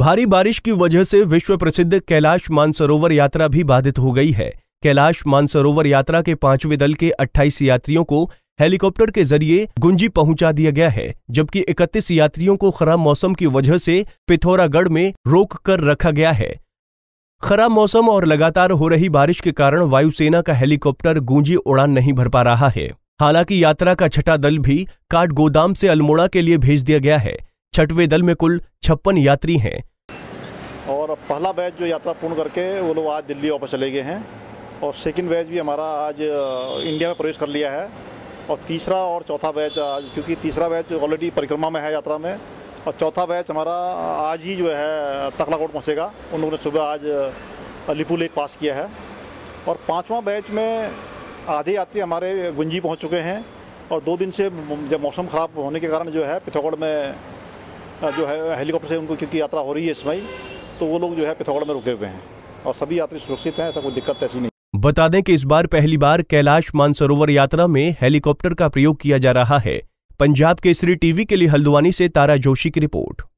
भारी बारिश की वजह से विश्व प्रसिद्ध कैलाश मानसरोवर यात्रा भी बाधित हो गई है कैलाश मानसरोवर यात्रा के पांचवें दल के 28 यात्रियों को हेलीकॉप्टर के जरिए गुंजी पहुंचा दिया गया है जबकि 31 यात्रियों को खराब मौसम की वजह से पिथौरागढ़ में रोक कर रखा गया है खराब मौसम और लगातार हो रही बारिश के कारण वायुसेना का हेलीकॉप्टर गूंजी उड़ान नहीं भर पा रहा है हालांकि यात्रा का छठा दल भी काठगोदाम से अल्मोड़ा के लिए भेज दिया गया है छठवें दल में कुल छप्पन यात्री हैं और पहला बैच जो यात्रा पूर्ण करके वो लोग आज दिल्ली वापस चले गए हैं और सेकेंड बैच भी हमारा आज इंडिया में प्रवेश कर लिया है और तीसरा और चौथा बैच आज क्योंकि तीसरा बैच ऑलरेडी परिक्रमा में है यात्रा में और चौथा बैच हमारा आज ही जो है तकलाकोट पहुँचेगा उन लोगों ने सुबह आज अलीपू लेक पास किया है और पाँचवा बैच में आधे यात्री हमारे गुंजी पहुँच चुके हैं और दो दिन से जब मौसम ख़राब होने के कारण जो है पिथौगढ़ में जो है हेलीकॉप्टर से उनको क्योंकि यात्रा हो रही है इसमें तो वो लोग जो है पिथौड़ में रुके हुए हैं और सभी यात्री सुरक्षित हैं ऐसा कोई दिक्कत ऐसी नहीं बता दें कि इस बार पहली बार कैलाश मानसरोवर यात्रा में हेलीकॉप्टर का प्रयोग किया जा रहा है पंजाब केसरी टीवी के लिए हल्द्वानी से तारा जोशी की रिपोर्ट